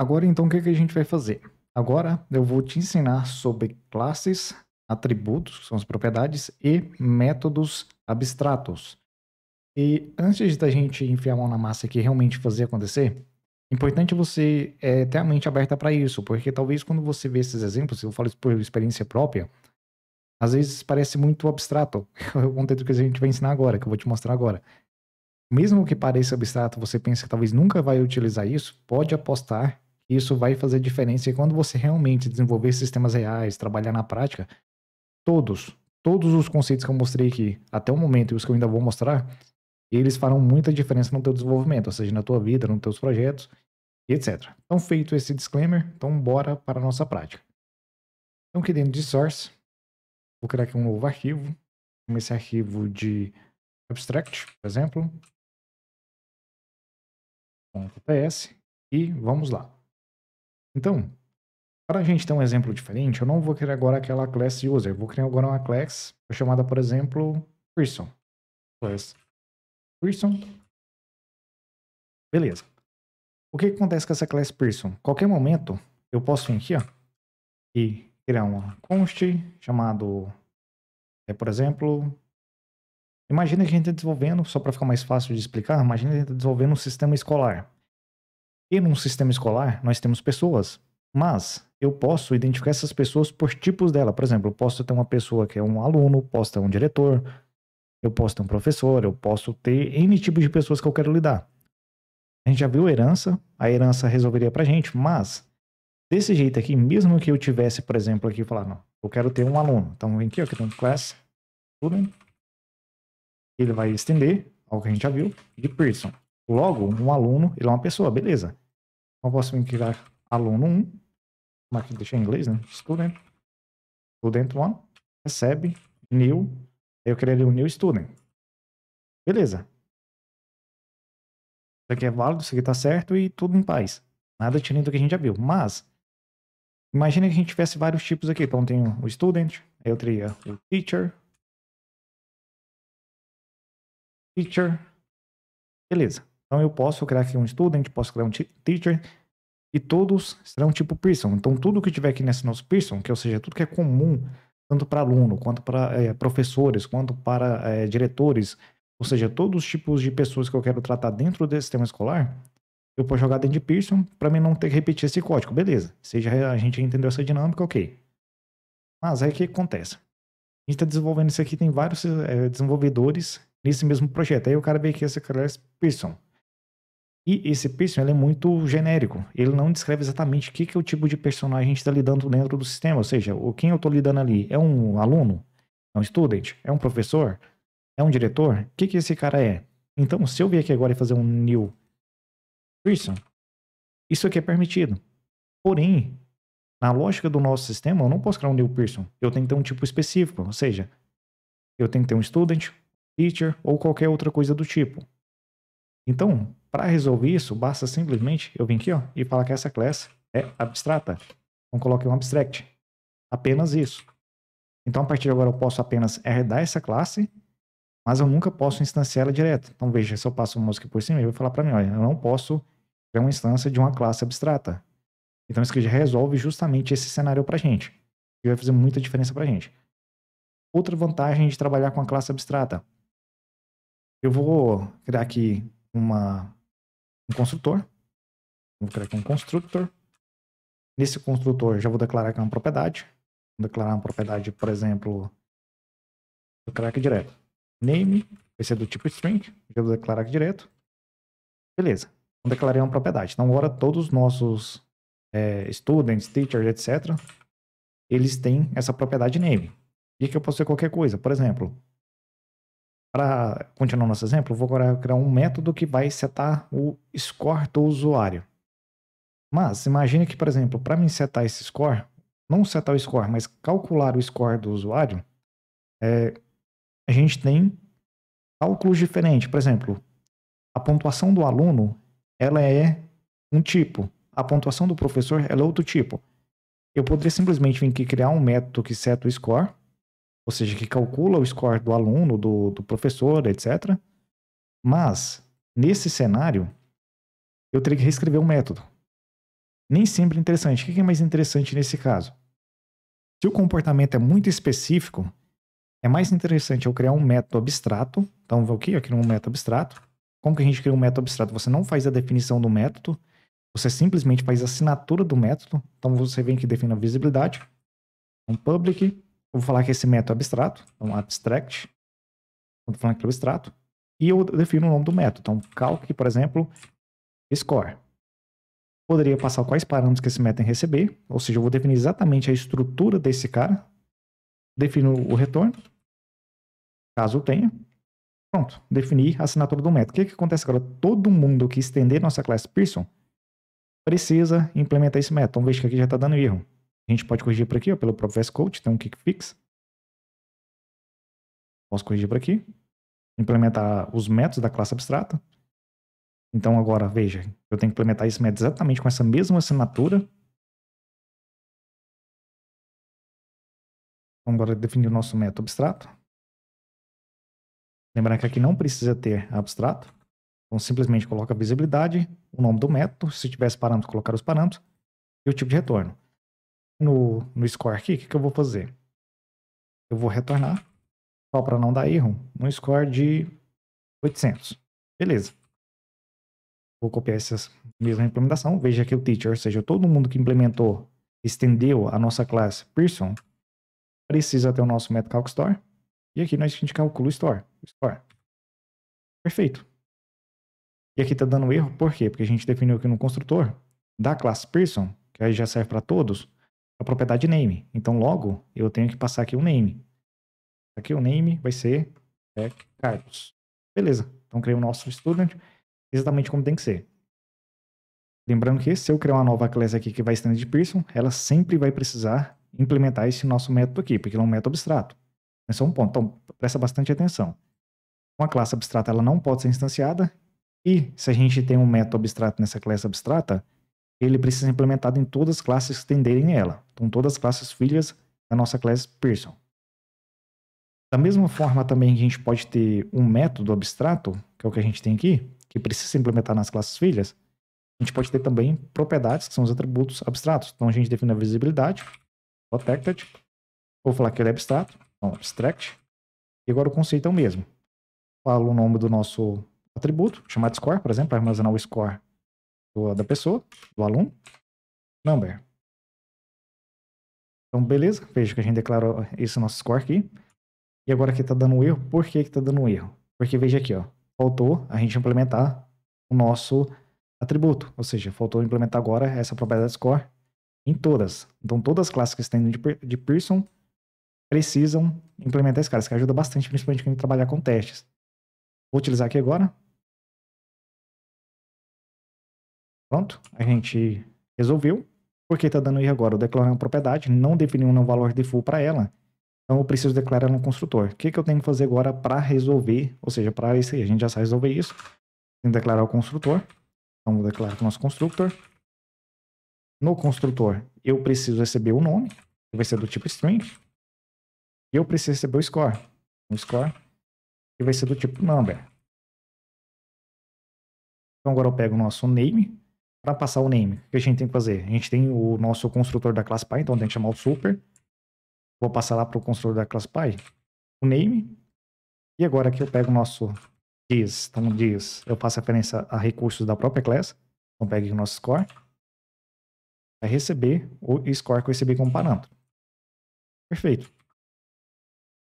Agora então o que, que a gente vai fazer? Agora eu vou te ensinar sobre classes, atributos, que são as propriedades, e métodos abstratos. E antes da gente enfiar a mão na massa aqui e realmente fazer acontecer, é importante você é, ter a mente aberta para isso, porque talvez quando você vê esses exemplos, eu falo isso por experiência própria, às vezes parece muito abstrato. É o conteúdo que a gente vai ensinar agora, que eu vou te mostrar agora. Mesmo que pareça abstrato, você pensa que talvez nunca vai utilizar isso, pode apostar isso vai fazer diferença e quando você realmente desenvolver sistemas reais, trabalhar na prática, todos, todos os conceitos que eu mostrei aqui até o momento e os que eu ainda vou mostrar, eles farão muita diferença no teu desenvolvimento, ou seja, na tua vida, nos teus projetos, etc. Então, feito esse disclaimer, então bora para a nossa prática. Então, aqui dentro de source, vou criar aqui um novo arquivo, como esse arquivo de abstract, por exemplo, .ts, e vamos lá. Então, para a gente ter um exemplo diferente, eu não vou criar agora aquela class user, vou criar agora uma class chamada, por exemplo, person. Class person. Beleza. O que, acontece com essa class person? Qualquer momento, eu posso vir aqui, ó, e criar uma const chamado, é, por exemplo, imagina que a gente está desenvolvendo, só para ficar mais fácil de explicar, imagina que a gente está desenvolvendo um sistema escolar. E num sistema escolar, nós temos pessoas, mas eu posso identificar essas pessoas por tipos dela. Por exemplo, eu posso ter uma pessoa que é um aluno, posso ter um diretor, eu posso ter um professor, eu posso ter N tipos de pessoas que eu quero lidar. A gente já viu herança, a herança resolveria pra gente, mas desse jeito aqui, mesmo que eu tivesse, por exemplo, aqui falar, não, eu quero ter um aluno. Então vem aqui, ó, tem class tudo. Ele vai estender, algo que a gente já viu, de person. Logo, um aluno, ele é uma pessoa, beleza. Então, eu posso criar aluno 1, como que deixa em inglês, né? Student. Student 1 recebe new. Eu criaria o um new student. Beleza. Isso aqui é válido, isso aqui tá certo e tudo em paz. Nada tirando do que a gente já viu. Mas, imagina que a gente tivesse vários tipos aqui. Então, tem o student, eu teria o teacher. Teacher. Beleza. Então eu posso criar aqui um student, posso criar um teacher e todos serão tipo Pearson. Então tudo que tiver aqui nesse nosso Pearson, que ou seja, tudo que é comum tanto para aluno, quanto para é, professores, quanto para é, diretores, ou seja, todos os tipos de pessoas que eu quero tratar dentro desse sistema escolar, eu posso jogar dentro de Pearson para mim não ter que repetir esse código. Beleza, seja a gente entendeu essa dinâmica, ok. Mas aí o que acontece? A gente está desenvolvendo isso aqui, tem vários é, desenvolvedores nesse mesmo projeto. Aí o cara veio aqui esse Pearson. E esse Pearson é muito genérico. Ele não descreve exatamente o que, que é o tipo de personagem que está lidando dentro do sistema. Ou seja, o quem eu estou lidando ali é um aluno, é um student, é um professor, é um diretor. O que, que esse cara é? Então, se eu vier aqui agora e fazer um new Pearson, isso aqui é permitido. Porém, na lógica do nosso sistema, eu não posso criar um new Pearson. Eu tenho que ter um tipo específico. Ou seja, eu tenho que ter um student, teacher ou qualquer outra coisa do tipo. Então, para resolver isso, basta simplesmente eu vir aqui ó, e falar que essa classe é abstrata. Então, coloquei um abstract. Apenas isso. Então, a partir de agora, eu posso apenas herdar essa classe, mas eu nunca posso instanciar ela direto. Então, veja, se eu passo o mouse aqui por cima, ele vai falar para mim, olha, eu não posso criar uma instância de uma classe abstrata. Então, isso aqui resolve justamente esse cenário para a gente. E vai fazer muita diferença para a gente. Outra vantagem de trabalhar com a classe abstrata. Eu vou criar aqui uma, um construtor. Vou criar aqui um construtor. Nesse construtor, já vou declarar que é uma propriedade. Vou declarar uma propriedade, por exemplo, vou declarar aqui direto. Name, vai ser do tipo string, já vou declarar aqui direto. Beleza, então, declarei uma propriedade. Então agora todos os nossos é, students, teachers, etc., eles têm essa propriedade name. E aqui eu posso ter qualquer coisa. Por exemplo, para continuar nosso exemplo, vou agora criar um método que vai setar o score do usuário. Mas imagine que, por exemplo, para me setar esse score, não setar o score, mas calcular o score do usuário, é, a gente tem cálculos diferentes. Por exemplo, a pontuação do aluno ela é um tipo, a pontuação do professor ela é outro tipo. Eu poderia simplesmente vir aqui criar um método que seta o score, ou seja, que calcula o score do aluno, do, do professor, etc. Mas, nesse cenário, eu teria que reescrever um método. Nem sempre interessante. O que é mais interessante nesse caso? Se o comportamento é muito específico, é mais interessante eu criar um método abstrato. Então, vou aqui, eu crio um método abstrato. Como que a gente cria um método abstrato? Você não faz a definição do método, você simplesmente faz a assinatura do método. Então, você vem aqui e define a visibilidade, um public, vou falar que esse método é abstrato, então abstract, estou falando que é abstrato, e eu defino o nome do método. Então, calc, por exemplo, score. Poderia passar quais parâmetros que esse método tem que receber, ou seja, eu vou definir exatamente a estrutura desse cara, defino o retorno, caso tenha, pronto, defini a assinatura do método. O que, que acontece agora? Todo mundo que estender nossa classe Pearson precisa implementar esse método. Então, veja que aqui já está dando erro. A gente pode corrigir por aqui, ó, pelo próprio VS Code, tem um kick fix. Posso corrigir por aqui. Implementar os métodos da classe abstrata. Então agora, veja, eu tenho que implementar esse método exatamente com essa mesma assinatura. Vamos então, agora definir o nosso método abstrato. Lembrando que aqui não precisa ter abstrato. Então simplesmente coloca a visibilidade, o nome do método, se tivesse parâmetros, colocar os parâmetros e o tipo de retorno no, no score aqui, o que, que eu vou fazer? Eu vou retornar, só para não dar erro, um score de 800. Beleza. Vou copiar essa mesma implementação. Veja que o teacher, ou seja, todo mundo que implementou, estendeu a nossa classe Pearson, precisa ter o nosso método calcstore. E aqui nós a gente calcula o store. store. Perfeito. E aqui está dando erro, por quê? Porque a gente definiu aqui no construtor da classe Pearson, que aí já serve para todos, a propriedade name. Então, logo, eu tenho que passar aqui o um name. Aqui o name vai ser é, Carlos. Beleza. Então, criei o nosso student exatamente como tem que ser. Lembrando que se eu criar uma nova classe aqui que vai de Pearson, ela sempre vai precisar implementar esse nosso método aqui, porque ele é um método abstrato. Esse é um ponto. Então, presta bastante atenção. Uma classe abstrata ela não pode ser instanciada, e se a gente tem um método abstrato nessa classe abstrata, ele precisa ser implementado em todas as classes que tenderem ela. Então, todas as classes filhas da nossa classe Pearson. Da mesma forma também que a gente pode ter um método abstrato, que é o que a gente tem aqui, que precisa ser implementado nas classes filhas, a gente pode ter também propriedades, que são os atributos abstratos. Então, a gente define a visibilidade, protected, vou falar que ele é abstrato, então abstract, e agora o conceito é o mesmo. Falo o nome do nosso atributo, chamado score, por exemplo, para armazenar o score do, da pessoa, do aluno, number. Então, beleza, veja que a gente declarou esse nosso score aqui. E agora aqui está dando um erro, por que está dando um erro? Porque veja aqui, ó, faltou a gente implementar o nosso atributo, ou seja, faltou implementar agora essa propriedade score em todas. Então, todas as classes que estão de, de Pearson precisam implementar esse cara. Isso ajuda bastante, principalmente quando a gente trabalhar com testes. Vou utilizar aqui agora, Pronto, a gente resolveu. Porque está dando erro agora. Eu declarei uma propriedade, não defini um valor de full para ela. Então eu preciso declarar no construtor. O que, que eu tenho que fazer agora para resolver? Ou seja, para isso aí, a gente já sabe resolver isso. Tem que declarar o construtor. Então vou declarar o nosso construtor. No construtor, eu preciso receber o nome, que vai ser do tipo string. E eu preciso receber o score. O score, que vai ser do tipo number. Então agora eu pego o nosso name para passar o name, o que a gente tem que fazer? A gente tem o nosso construtor da classe pai, então tem que chamar o super. Vou passar lá para o construtor da classe pai, o name. E agora aqui eu pego o nosso diz, então tá diz, eu faço referência a recursos da própria classe. Então pego o nosso score. Vai receber o score que eu recebi como parâmetro. Perfeito.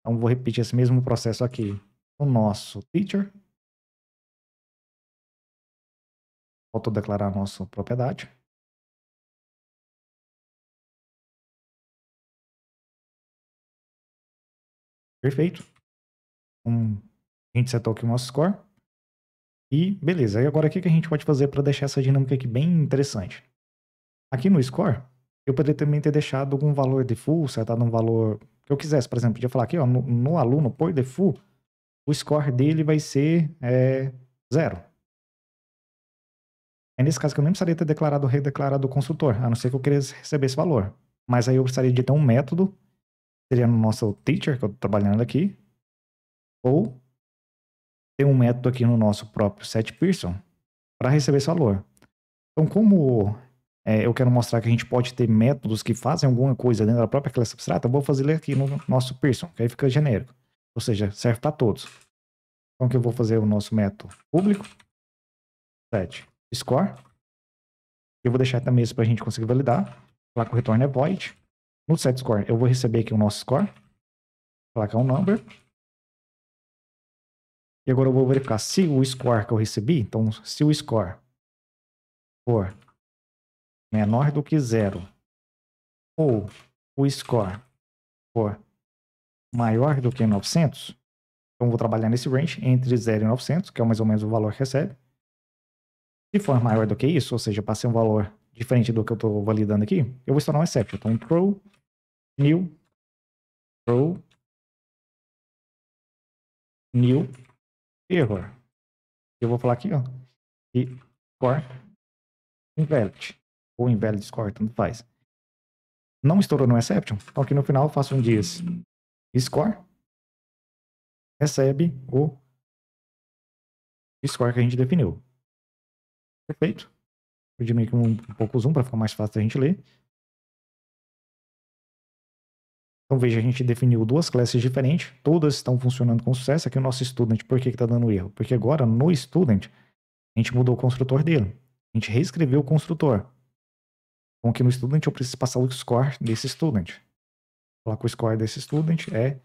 Então vou repetir esse mesmo processo aqui. O nosso teacher declarar a nossa propriedade. Perfeito. Então, a gente setou aqui o nosso score. E beleza, e agora o que a gente pode fazer para deixar essa dinâmica aqui bem interessante? Aqui no score, eu poderia também ter deixado algum valor default, setado um valor que eu quisesse. Por exemplo, podia falar aqui, ó, no, no aluno, por default, o score dele vai ser é, zero. É nesse caso que eu nem precisaria ter declarado ou redeclarado o consultor, a não ser que eu queresse receber esse valor. Mas aí eu precisaria de ter um método, seria no nosso teacher, que eu estou trabalhando aqui, ou ter um método aqui no nosso próprio set person para receber esse valor. Então, como é, eu quero mostrar que a gente pode ter métodos que fazem alguma coisa dentro da própria classe abstrata, eu vou fazer ele aqui no nosso person, que aí fica genérico. Ou seja, serve para todos. Então, que eu vou fazer é o nosso método público, set score. Eu vou deixar até mesmo para a gente conseguir validar. o retorno é void. No set score, eu vou receber aqui o nosso score. Placa é um number. E agora eu vou verificar se o score que eu recebi, então se o score for menor do que zero ou o score for maior do que 900, então eu vou trabalhar nesse range entre 0 e 900, que é mais ou menos o valor que recebe. Se for maior do que isso, ou seja, passei um valor diferente do que eu estou validando aqui, eu vou estourar um exception. Então, throw new throw new error. Eu vou falar aqui, ó, e score invalid, ou invalid score, tanto faz. Não estourou no exception, então aqui no final eu faço um diz score, recebe o score que a gente definiu. Perfeito. vou diminuir um, um pouco o zoom para ficar mais fácil da gente ler. Então veja, a gente definiu duas classes diferentes, todas estão funcionando com sucesso. Aqui o nosso student, por que está dando erro? Porque agora no student, a gente mudou o construtor dele. A gente reescreveu o construtor. Então aqui no student eu preciso passar o score desse student. Falar o score desse student é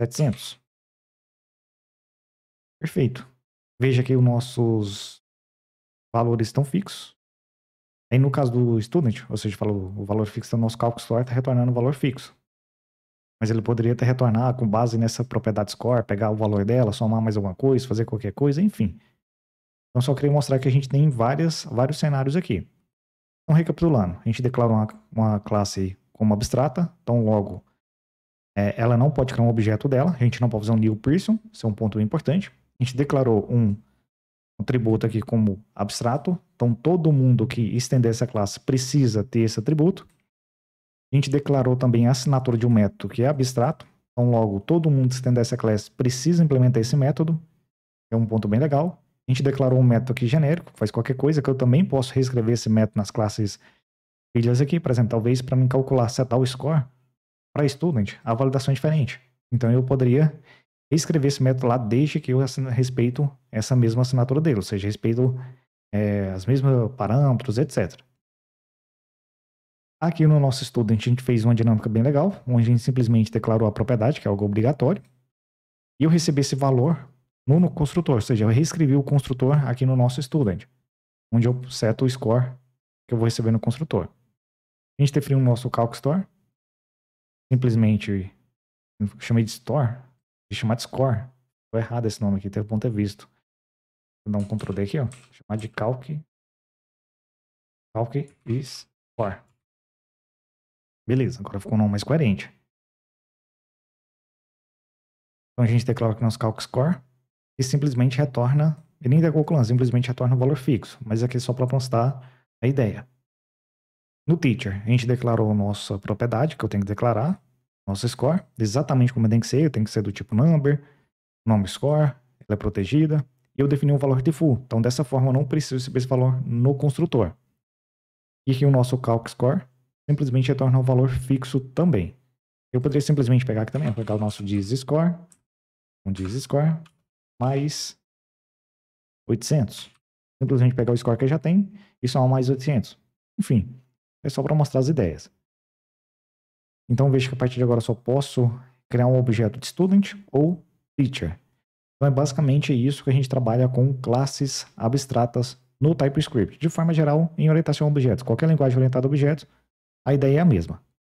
700. Perfeito. Veja aqui os nossos valores estão fixos. Aí no caso do student, ou seja, falou o valor fixo do é nosso cálculo store está retornando o valor fixo. Mas ele poderia até retornar com base nessa propriedade score, pegar o valor dela, somar mais alguma coisa, fazer qualquer coisa, enfim. Então só queria mostrar que a gente tem várias, vários cenários aqui. Então recapitulando, a gente declarou uma, uma classe como abstrata, então logo é, ela não pode criar um objeto dela, a gente não pode fazer um new person, isso é um ponto importante. A gente declarou um atributo aqui como abstrato. Então, todo mundo que estender essa classe precisa ter esse atributo. A gente declarou também a assinatura de um método que é abstrato. Então, logo, todo mundo que estender essa classe precisa implementar esse método. É um ponto bem legal. A gente declarou um método aqui genérico, faz qualquer coisa, que eu também posso reescrever esse método nas classes filhas aqui. Por exemplo, talvez para mim calcular setar o score para estudante, a validação é diferente. Então, eu poderia escrever esse método lá desde que eu respeito essa mesma assinatura dele, ou seja, respeito é, as mesmos parâmetros, etc. Aqui no nosso estudo a gente fez uma dinâmica bem legal, onde a gente simplesmente declarou a propriedade, que é algo obrigatório, e eu recebi esse valor no, no construtor, ou seja, eu reescrevi o construtor aqui no nosso student, onde eu seto o score que eu vou receber no construtor. A gente definiu o nosso calc store, simplesmente chamei de store, chamar de score. foi errado esse nome aqui, teve ponto é visto. Vou dar um Ctrl D aqui, ó. Chamar de calc. Calc score. Beleza, agora ficou um nome mais coerente. Então a gente declara que nosso calc score e simplesmente retorna, e nem está calculando, simplesmente retorna o um valor fixo. Mas aqui é só para constar a ideia. No teacher, a gente declarou nossa propriedade, que eu tenho que declarar, nosso score, exatamente como é tem que ser, tem que ser do tipo number, nome score, ela é protegida, e eu defini um valor de full. Então, dessa forma, eu não preciso receber esse valor no construtor. E aqui o nosso calc score simplesmente retorna um valor fixo também. Eu poderia simplesmente pegar aqui também, pegar o nosso diz score, um diz score, mais 800. Simplesmente pegar o score que já tem e somar mais 800. Enfim, é só para mostrar as ideias. Então veja que a partir de agora só posso criar um objeto de student ou teacher. Então é basicamente isso que a gente trabalha com classes abstratas no TypeScript. De forma geral, em orientação a objetos. Qualquer linguagem orientada a objetos, a ideia é a mesma.